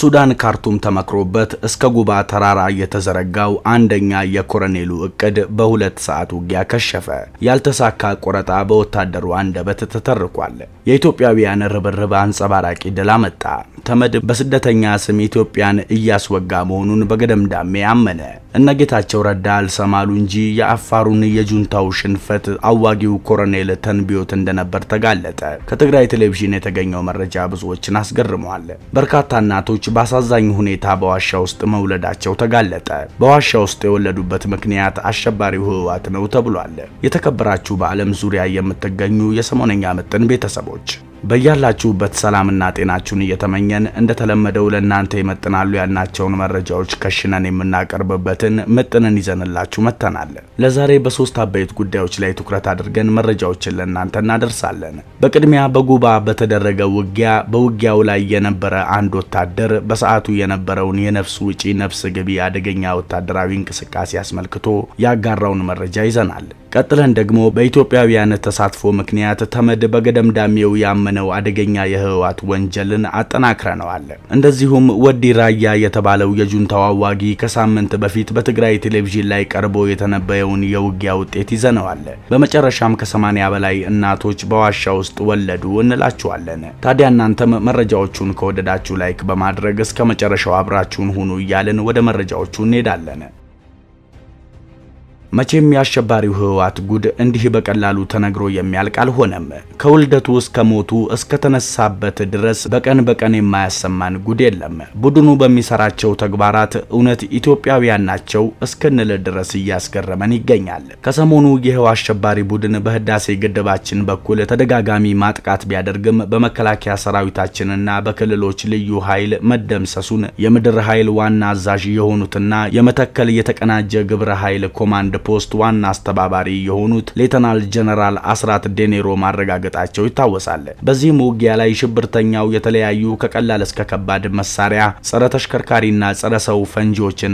ሱዳን ካርቱም ተመክሮበት እስከ ጉባ ተራራ የተዘረጋው አንደኛ የኮረኔሉ እቅድ በሁለት ሰዓት ውጊያ ከሸፈ። ያልተሳካ ቆረጣ በወታደሩ አንደበት ተተርኳል። የኢትዮጵያውያን ርብርብ አንጸባራቂ ድል አመጣ። ተመድ በስደተኛ ስም ኢትዮጵያን እያስወጋ መሆኑን በገደምዳሜ አመነ። እነ ጌታቸው ረዳ አልሰማሉ እንጂ የአፋሩን የጁንታው ሽንፈት አዋጊው ኮረኔል ተንቢዮት እንደነበር ተጋለጠ። ከትግራይ ቴሌቪዥን የተገኘው መረጃ ብዙዎችን አስገርሟል። በርካታ እናቶች በአሳዛኝ ሁኔታ በዋሻ ውስጥ መውለዳቸው ተጋለጠ። በዋሻ ውስጥ የወለዱበት ምክንያት አሸባሪው ህወሓት ነው ተብሏል። የተከበራችሁ በዓለም ዙሪያ የምትገኙ የሰሞነኛ ምጥን ቤተሰቦች በያላችሁበት ሰላምና ጤናችሁን እየተመኘን እንደተለመደው ለእናንተ ይመጥናሉ ያልናቸውን መረጃዎች ከሽነን የምናቀርብበትን ምጥንን ይዘንላችሁ መጥተናል። ለዛሬ በሶስት አበይት ጉዳዮች ላይ ትኩረት አድርገን መረጃዎችን ለእናንተ እናደርሳለን። በቅድሚያ በጉባ በተደረገ ውጊያ በውጊያው ላይ የነበረ አንድ ወታደር በሰዓቱ የነበረውን የነፍስ ውጪ ነፍስ ግቢ አደገኛ ወታደራዊ እንቅስቃሴ አስመልክቶ ያጋራውን መረጃ ይዘናል። ቀጥለን ደግሞ በኢትዮጵያውያን ተሳትፎ ምክንያት ተመድ በገደምዳሜው ያመነው አደገኛ የህወሓት ወንጀልን አጠናክረነዋል። እንደዚሁም ወዲ ራያ የተባለው የጁንታው አዋጊ ከሳምንት በፊት በትግራይ ቴሌቪዥን ላይ ቀርቦ የተነበየውን የውጊያ ውጤት ይዘነዋል። በመጨረሻም ከሰማንያ በላይ እናቶች በዋሻ ውስጥ ወለዱ እንላችኋለን። ታዲያ እናንተም መረጃዎቹን ከወደዳችሁ ላይክ በማድረግ እስከ መጨረሻው አብራችሁን ሁኑ እያልን ወደ መረጃዎቹ እንሄዳለን። መቼም የአሸባሪው ህወሓት ጉድ እንዲህ በቀላሉ ተነግሮ የሚያልቅ አልሆነም። ከውልደቱ እስከ ሞቱ እስከ ተነሳበት ድረስ በቀን በቀን የማያሰማን ጉድ የለም። ቡድኑ በሚሰራቸው ተግባራት እውነት ኢትዮጵያውያን ናቸው እስክንል ድረስ እያስገረመን ይገኛል። ከሰሞኑ ይኸው አሸባሪ ቡድን በህዳሴ ግድባችን በኩል ተደጋጋሚ ማጥቃት ቢያደርግም በመከላከያ ሰራዊታችንና በክልሎች ልዩ ኃይል መደምሰሱን የምድር ኃይል ዋና አዛዥ የሆኑትና የመተከል የተቀናጀ ግብረ ኃይል ኮማንድ ፖስት ዋና አስተባባሪ የሆኑት ሌተናል ጀነራል አስራት ዴኔሮ ማረጋገጣቸው ይታወሳል። በዚህም ውጊያ ላይ ሽብርተኛው የተለያዩ ከቀላል እስከ ከባድ መሳሪያ፣ ጸረ ተሽከርካሪና ጸረ ሰው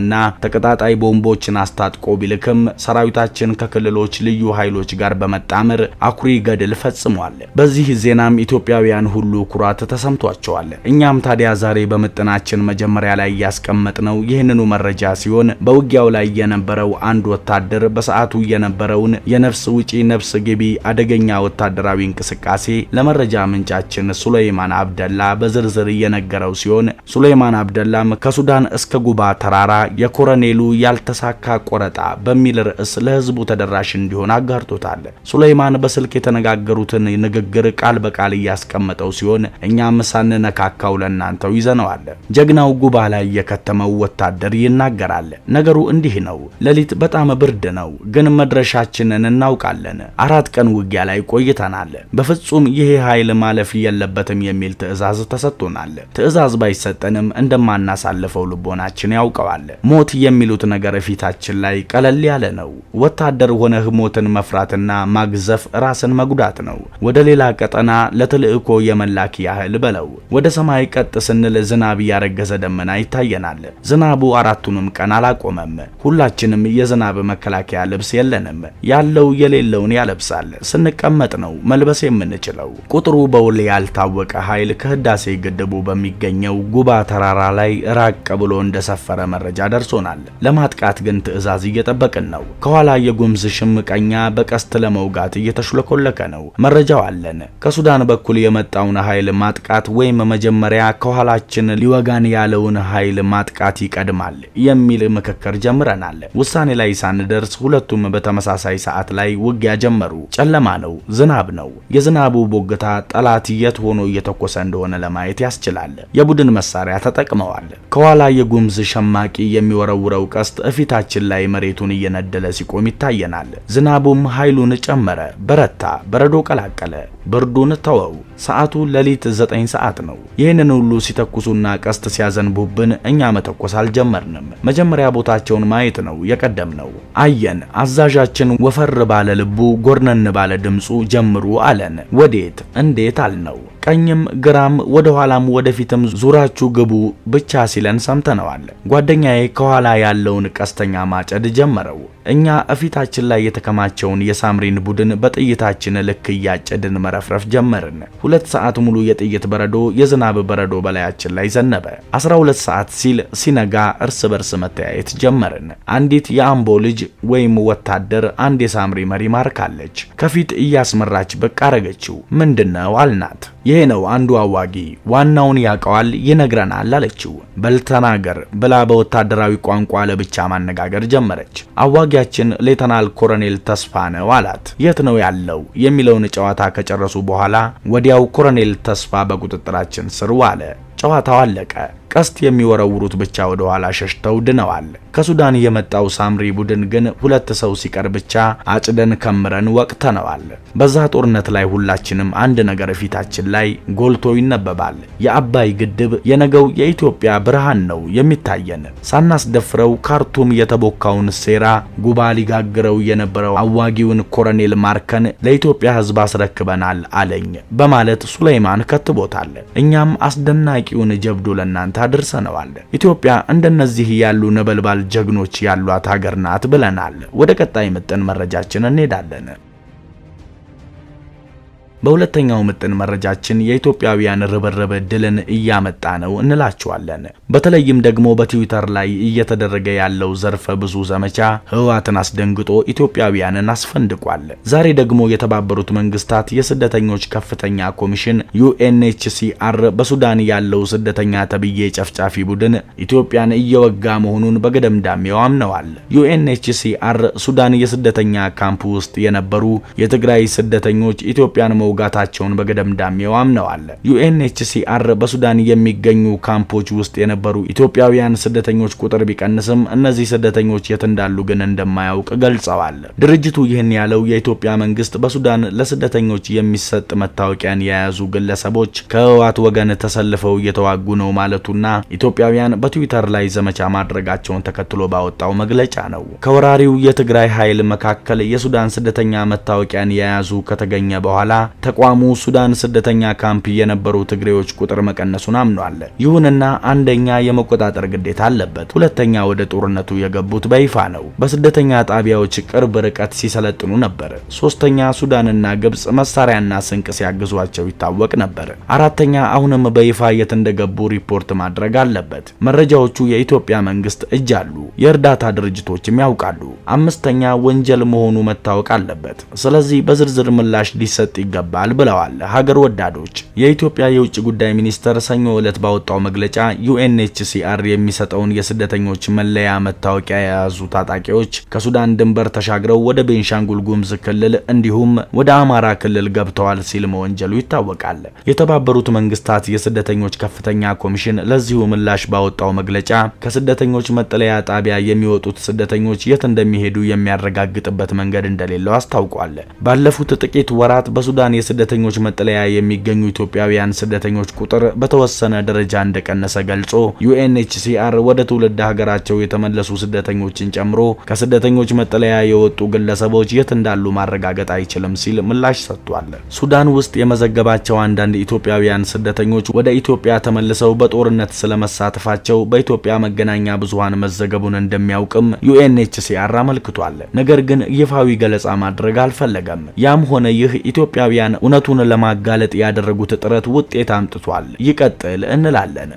እና ተቀጣጣይ ቦምቦችን አስታጥቆ ቢልክም ሰራዊታችን ከክልሎች ልዩ ኃይሎች ጋር በመጣመር አኩሪ ገድል ፈጽሟል። በዚህ ዜናም ኢትዮጵያውያን ሁሉ ኩራት ተሰምቷቸዋል። እኛም ታዲያ ዛሬ በምጥናችን መጀመሪያ ላይ ያስቀመጥነው ይህንኑ መረጃ ሲሆን በውጊያው ላይ የነበረው አንድ ወታደ ወታደር በሰዓቱ የነበረውን የነፍስ ውጪ ነፍስ ግቢ አደገኛ ወታደራዊ እንቅስቃሴ ለመረጃ ምንጫችን ሱለይማን አብደላ በዝርዝር የነገረው ሲሆን ሱለይማን አብደላም ከሱዳን እስከ ጉባ ተራራ የኮረኔሉ ያልተሳካ ቆረጣ በሚል ርዕስ ለህዝቡ ተደራሽ እንዲሆን አጋርቶታል። ሱለይማን በስልክ የተነጋገሩትን ንግግር ቃል በቃል እያስቀመጠው ሲሆን እኛም ሳንነካካው ለእናንተው ይዘነዋል። ጀግናው ጉባ ላይ የከተመው ወታደር ይናገራል። ነገሩ እንዲህ ነው። ሌሊት በጣም ብርድ ግድ ነው፣ ግን መድረሻችንን እናውቃለን። አራት ቀን ውጊያ ላይ ቆይተናል። በፍጹም ይሄ ኃይል ማለፍ የለበትም የሚል ትዕዛዝ ተሰጥቶናል። ትዕዛዝ ባይሰጠንም እንደማናሳልፈው ልቦናችን ያውቀዋል። ሞት የሚሉት ነገር ፊታችን ላይ ቀለል ያለ ነው። ወታደር ሆነህ ሞትን መፍራትና ማግዘፍ ራስን መጉዳት ነው። ወደ ሌላ ቀጠና ለተልእኮ የመላክ ያህል በለው። ወደ ሰማይ ቀጥ ስንል ዝናብ ያረገዘ ደመና ይታየናል። ዝናቡ አራቱንም ቀን አላቆመም። ሁላችንም የዝናብ መከ መከላከያ ልብስ የለንም። ያለው የሌለውን ያለብሳል። ስንቀመጥ ነው መልበስ የምንችለው። ቁጥሩ በውል ያልታወቀ ኃይል ከህዳሴ ግድቡ በሚገኘው ጉባ ተራራ ላይ ራቅ ብሎ እንደሰፈረ መረጃ ደርሶናል። ለማጥቃት ግን ትዕዛዝ እየጠበቅን ነው። ከኋላ የጉምዝ ሽምቀኛ በቀስት ለመውጋት እየተሽለኮለከ ነው። መረጃው አለን። ከሱዳን በኩል የመጣውን ኃይል ማጥቃት ወይም መጀመሪያ ከኋላችን ሊወጋን ያለውን ኃይል ማጥቃት ይቀድማል የሚል ምክክር ጀምረናል። ውሳኔ ላይ ሳንደ ሲደርስ ሁለቱም በተመሳሳይ ሰዓት ላይ ውጊያ ጀመሩ። ጨለማ ነው፣ ዝናብ ነው። የዝናቡ ቦገታ ጠላት የት ሆኖ እየተኮሰ እንደሆነ ለማየት ያስችላል። የቡድን መሳሪያ ተጠቅመዋል። ከኋላ የጉምዝ ሸማቂ የሚወረውረው ቀስት እፊታችን ላይ መሬቱን እየነደለ ሲቆም ይታየናል። ዝናቡም ኃይሉን ጨመረ፣ በረታ፣ በረዶ ቀላቀለ። ብርዱን ተወው። ሰዓቱ ሌሊት ዘጠኝ ሰዓት ነው። ይህንን ሁሉ ሲተኩሱና ቀስት ሲያዘንቡብን እኛ መተኮስ አልጀመርንም። መጀመሪያ ቦታቸውን ማየት ነው የቀደም ነው። አየን። አዛዣችን ወፈር ባለ ልቡ ጎርነን ባለ ድምፁ ጀምሩ አለን። ወዴት እንዴት አልነው። ቀኝም ግራም ወደ ኋላም ወደፊትም ዙራችሁ ግቡ ብቻ ሲለን ሰምተነዋል። ጓደኛዬ ከኋላ ያለውን ቀስተኛ ማጨድ ጀመረው። እኛ እፊታችን ላይ የተከማቸውን የሳምሪን ቡድን በጥይታችን ልክ እያጨድን መረፍረፍ ጀመርን። ሁለት ሰዓት ሙሉ የጥይት በረዶ፣ የዝናብ በረዶ በላያችን ላይ ዘነበ። 12 ሰዓት ሲል ሲነጋ እርስ በርስ መተያየት ጀመርን። አንዲት የአምቦ ልጅ ወይም ወታደር አንድ የሳምሪ መሪ ማርካለች። ከፊት እያስመራች በቃ አረገችው። ምንድነው አልናት። ይሄ ነው አንዱ አዋጊ፣ ዋናውን ያውቀዋል ይነግረናል አለችው። በልተናገር ብላ በወታደራዊ ቋንቋ ለብቻ ማነጋገር ጀመረች። አዋጊያችን ሌተናል ኮሎኔል ተስፋ ነው አላት። የት ነው ያለው የሚለውን ጨዋታ ከጨረሱ በኋላ ወዲያው ኮሎኔል ተስፋ በቁጥጥራችን ስር ዋለ። ጨዋታው አለቀ። ቀስት የሚወረውሩት ብቻ ወደ ኋላ ሸሽተው ድነዋል። ከሱዳን የመጣው ሳምሪ ቡድን ግን ሁለት ሰው ሲቀር ብቻ አጭደን ከምረን ወቅተነዋል። በዛ ጦርነት ላይ ሁላችንም አንድ ነገር ፊታችን ላይ ላይ ጎልቶ ይነበባል። የአባይ ግድብ የነገው የኢትዮጵያ ብርሃን ነው የሚታየን። ሳናስደፍረው ካርቱም የተቦካውን ሴራ ጉባ ሊጋግረው የነበረው አዋጊውን ኮረኔል ማርከን ለኢትዮጵያ ሕዝብ አስረክበናል አለኝ በማለት ሱሌይማን ከትቦታል። እኛም አስደናቂውን ጀብዱ ለእናንተ አድርሰነዋል። ኢትዮጵያ እንደነዚህ ያሉ ነበልባል ጀግኖች ያሏት ሀገር ናት ብለናል። ወደ ቀጣይ ምጥን መረጃችን እንሄዳለን። በሁለተኛው ምጥን መረጃችን የኢትዮጵያውያን ርብርብ ድልን እያመጣ ነው እንላችኋለን። በተለይም ደግሞ በትዊተር ላይ እየተደረገ ያለው ዘርፈ ብዙ ዘመቻ ህወሓትን አስደንግጦ ኢትዮጵያውያንን አስፈንድቋል። ዛሬ ደግሞ የተባበሩት መንግስታት የስደተኞች ከፍተኛ ኮሚሽን ዩኤንኤችሲአር በሱዳን ያለው ስደተኛ ተብዬ ጨፍጫፊ ቡድን ኢትዮጵያን እየወጋ መሆኑን በገደምዳሜው አምነዋል። ዩኤንኤችሲአር ሱዳን የስደተኛ ካምፕ ውስጥ የነበሩ የትግራይ ስደተኞች ኢትዮጵያን መውጋታቸውን በገደምዳሜው አምነዋል። ዩኤንኤችሲአር በሱዳን የሚገኙ ካምፖች ውስጥ የነበሩ ኢትዮጵያውያን ስደተኞች ቁጥር ቢቀንስም እነዚህ ስደተኞች የት እንዳሉ ግን እንደማያውቅ ገልጸዋል። ድርጅቱ ይህን ያለው የኢትዮጵያ መንግስት በሱዳን ለስደተኞች የሚሰጥ መታወቂያን የያዙ ግለሰቦች ከህወሓት ወገን ተሰልፈው እየተዋጉ ነው ማለቱና ኢትዮጵያውያን በትዊተር ላይ ዘመቻ ማድረጋቸውን ተከትሎ ባወጣው መግለጫ ነው። ከወራሪው የትግራይ ኃይል መካከል የሱዳን ስደተኛ መታወቂያን የያዙ ከተገኘ በኋላ ተቋሙ ሱዳን ስደተኛ ካምፕ የነበሩ ትግሬዎች ቁጥር መቀነሱን አምኗል። ይሁንና አንደኛ የመቆጣጠር ግዴታ አለበት፣ ሁለተኛ ወደ ጦርነቱ የገቡት በይፋ ነው፣ በስደተኛ ጣቢያዎች ቅርብ ርቀት ሲሰለጥኑ ነበር። ሶስተኛ ሱዳንና ግብጽ መሳሪያና ስንቅ ሲያግዟቸው ይታወቅ ነበር። አራተኛ አሁንም በይፋ የት እንደገቡ ሪፖርት ማድረግ አለበት። መረጃዎቹ የኢትዮጵያ መንግስት እጅ አሉ፣ የእርዳታ ድርጅቶችም ያውቃሉ። አምስተኛ ወንጀል መሆኑ መታወቅ አለበት። ስለዚህ በዝርዝር ምላሽ ሊሰጥ ይገባል ይገባል ብለዋል ሀገር ወዳዶች። የኢትዮጵያ የውጭ ጉዳይ ሚኒስቴር ሰኞ ዕለት ባወጣው መግለጫ ዩኤንኤችሲአር የሚሰጠውን የስደተኞች መለያ መታወቂያ የያዙ ታጣቂዎች ከሱዳን ድንበር ተሻግረው ወደ ቤንሻንጉል ጉምዝ ክልል እንዲሁም ወደ አማራ ክልል ገብተዋል ሲል መወንጀሉ ይታወቃል። የተባበሩት መንግስታት የስደተኞች ከፍተኛ ኮሚሽን ለዚሁ ምላሽ ባወጣው መግለጫ ከስደተኞች መጠለያ ጣቢያ የሚወጡት ስደተኞች የት እንደሚሄዱ የሚያረጋግጥበት መንገድ እንደሌለው አስታውቋል። ባለፉት ጥቂት ወራት በሱዳን የስደተኞች መጠለያ የሚገኙ ኢትዮጵያውያን ስደተኞች ቁጥር በተወሰነ ደረጃ እንደቀነሰ ገልጾ ዩኤንኤችሲአር ወደ ትውልድ ሀገራቸው የተመለሱ ስደተኞችን ጨምሮ ከስደተኞች መጠለያ የወጡ ግለሰቦች የት እንዳሉ ማረጋገጥ አይችልም ሲል ምላሽ ሰጥቷል። ሱዳን ውስጥ የመዘገባቸው አንዳንድ ኢትዮጵያውያን ስደተኞች ወደ ኢትዮጵያ ተመልሰው በጦርነት ስለመሳተፋቸው በኢትዮጵያ መገናኛ ብዙሃን መዘገቡን እንደሚያውቅም ዩኤንኤችሲአር አመልክቷል። ነገር ግን ይፋዊ ገለጻ ማድረግ አልፈለገም። ያም ሆነ ይህ ኢትዮጵያውያን ኢትዮጵያውያን እውነቱን ለማጋለጥ ያደረጉት ጥረት ውጤት አምጥቷል፣ ይቀጥል እንላለን።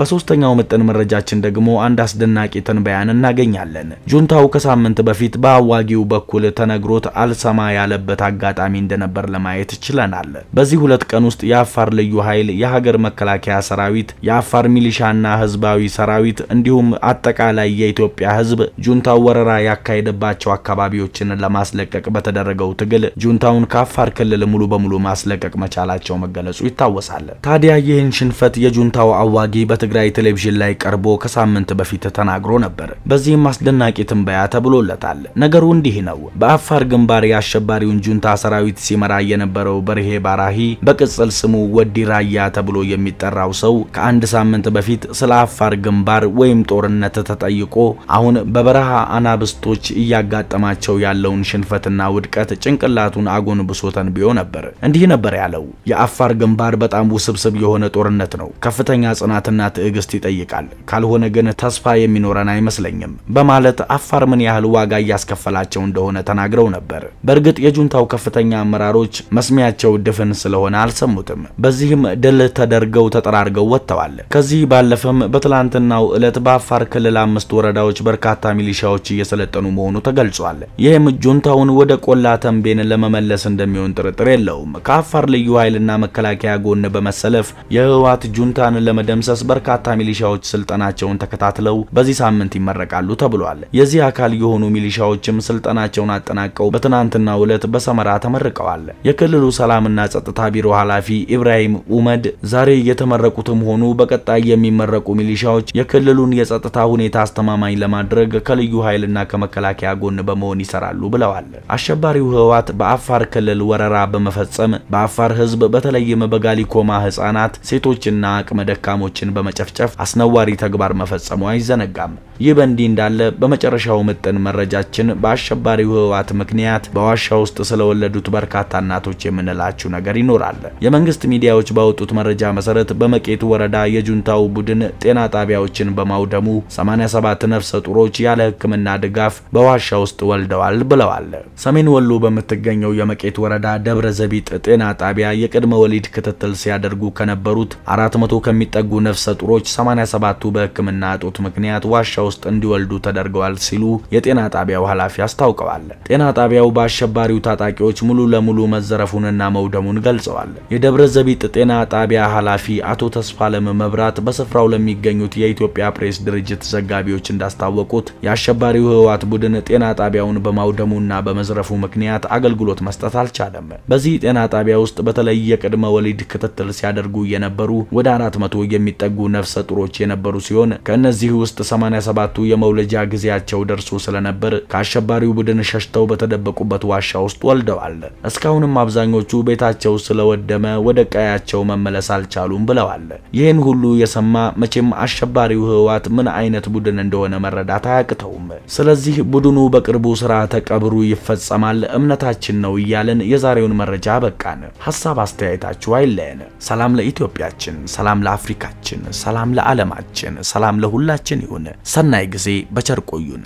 በሶስተኛው ምጥን መረጃችን ደግሞ አንድ አስደናቂ ትንበያን እናገኛለን። ጁንታው ከሳምንት በፊት በአዋጊው በኩል ተነግሮት አልሰማ ያለበት አጋጣሚ እንደነበር ለማየት ችለናል። በዚህ ሁለት ቀን ውስጥ የአፋር ልዩ ኃይል፣ የሀገር መከላከያ ሰራዊት፣ የአፋር ሚሊሻና ህዝባዊ ሰራዊት እንዲሁም አጠቃላይ የኢትዮጵያ ህዝብ ጁንታው ወረራ ያካሄደባቸው አካባቢዎችን ለማስለቀቅ በተደረገው ትግል ጁንታውን ከአፋር ክልል ሙሉ በሙሉ ማስለቀቅ መቻላቸው መገለጹ ይታወሳል። ታዲያ ይህን ሽንፈት የጁንታው አዋጊ በትግራይ ቴሌቪዥን ላይ ቀርቦ ከሳምንት በፊት ተናግሮ ነበር። በዚህም አስደናቂ ትንበያ ተብሎለታል። ነገሩ እንዲህ ነው። በአፋር ግንባር የአሸባሪውን ጁንታ ሰራዊት ሲመራ የነበረው በርሄ ባራሂ በቅጽል ስሙ ወዲ ራያ ተብሎ የሚጠራው ሰው ከአንድ ሳምንት በፊት ስለ አፋር ግንባር ወይም ጦርነት ተጠይቆ አሁን በበረሃ አናብስቶች እያጋጠማቸው ያለውን ሽንፈትና ውድቀት ጭንቅላቱን አጎንብሶ ተንብዮ ነበር። እንዲህ ነበር ያለው። የአፋር ግንባር በጣም ውስብስብ የሆነ ጦርነት ነው። ከፍተኛ ጽናትና ትዕግስት ይጠይቃል፣ ካልሆነ ግን ተስፋ የሚኖረን አይመስለኝም በማለት አፋር ምን ያህል ዋጋ እያስከፈላቸው እንደሆነ ተናግረው ነበር። በእርግጥ የጁንታው ከፍተኛ አመራሮች መስሚያቸው ድፍን ስለሆነ አልሰሙትም። በዚህም ድል ተደርገው ተጠራርገው ወጥተዋል። ከዚህ ባለፈም በትላንትናው ዕለት በአፋር ክልል አምስት ወረዳዎች በርካታ ሚሊሻዎች እየሰለጠኑ መሆኑ ተገልጿል። ይህም ጁንታውን ወደ ቆላ ተንቤን ለመመለስ እንደሚሆን ጥርጥር የለውም። ከአፋር ልዩ ኃይልና መከላከያ ጎን በመሰለፍ የህወሓት ጁንታን ለመደምሰስ በር በርካታ ሚሊሻዎች ስልጠናቸውን ተከታትለው በዚህ ሳምንት ይመረቃሉ ተብሏል። የዚህ አካል የሆኑ ሚሊሻዎችም ስልጠናቸውን አጠናቀው በትናንትና ዕለት በሰመራ ተመርቀዋል። የክልሉ ሰላምና ጸጥታ ቢሮ ኃላፊ ኢብራሂም ኡመድ ዛሬ የተመረቁትም ሆኑ በቀጣይ የሚመረቁ ሚሊሻዎች የክልሉን የጸጥታ ሁኔታ አስተማማኝ ለማድረግ ከልዩ ኃይልና ከመከላከያ ጎን በመሆን ይሰራሉ ብለዋል። አሸባሪው ህወሓት በአፋር ክልል ወረራ በመፈጸም በአፋር ህዝብ በተለይም በጋሊኮማ ህጻናት፣ ሴቶችና አቅመ ደካሞችን በመ በመጨፍጨፍ አስነዋሪ ተግባር መፈጸሙ አይዘነጋም። ይህ በእንዲህ እንዳለ በመጨረሻው ምጥን መረጃችን በአሸባሪው ህወሓት ምክንያት በዋሻ ውስጥ ስለወለዱት በርካታ እናቶች የምንላችሁ ነገር ይኖራል። የመንግስት ሚዲያዎች ባወጡት መረጃ መሰረት በመቄት ወረዳ የጁንታው ቡድን ጤና ጣቢያዎችን በማውደሙ 87 ነፍሰ ጡሮች ያለ ሕክምና ድጋፍ በዋሻ ውስጥ ወልደዋል ብለዋል። ሰሜን ወሎ በምትገኘው የመቄት ወረዳ ደብረ ዘቢጥ ጤና ጣቢያ የቅድመ ወሊድ ክትትል ሲያደርጉ ከነበሩት 400 ከሚጠጉ ነፍሰ ጥንዶጥሮች 87ቱ በሕክምና እጦት ምክንያት ዋሻ ውስጥ እንዲወልዱ ተደርገዋል ሲሉ የጤና ጣቢያው ኃላፊ አስታውቀዋል። ጤና ጣቢያው በአሸባሪው ታጣቂዎች ሙሉ ለሙሉ መዘረፉንና መውደሙን ገልጸዋል። የደብረ ዘቢጥ ጤና ጣቢያ ኃላፊ አቶ ተስፋለም መብራት በስፍራው ለሚገኙት የኢትዮጵያ ፕሬስ ድርጅት ዘጋቢዎች እንዳስታወቁት የአሸባሪው ህወሓት ቡድን ጤና ጣቢያውን በማውደሙና በመዝረፉ ምክንያት አገልግሎት መስጠት አልቻለም። በዚህ ጤና ጣቢያ ውስጥ በተለይ የቅድመ ወሊድ ክትትል ሲያደርጉ የነበሩ ወደ አራት መቶ የሚጠጉ ነፍሰ ጡሮች የነበሩ ሲሆን ከእነዚህ ውስጥ 87ቱ የመውለጃ ጊዜያቸው ደርሶ ስለነበር ከአሸባሪው ቡድን ሸሽተው በተደበቁበት ዋሻ ውስጥ ወልደዋል። እስካሁንም አብዛኞቹ ቤታቸው ስለወደመ ወደ ቀያቸው መመለስ አልቻሉም ብለዋል። ይህን ሁሉ የሰማ መቼም አሸባሪው ህወሓት ምን አይነት ቡድን እንደሆነ መረዳት አያቅተውም። ስለዚህ ቡድኑ በቅርቡ ስርዓተ ቀብሩ ይፈጸማል እምነታችን ነው እያለን የዛሬውን መረጃ በቃን። ሀሳብ አስተያየታችሁ አይለየን። ሰላም ለኢትዮጵያችን፣ ሰላም ለአፍሪካችን፣ ሰላም ለዓለማችን፣ ሰላም ለሁላችን ይሁን። ሰናይ ጊዜ። በቸር ቆዩን።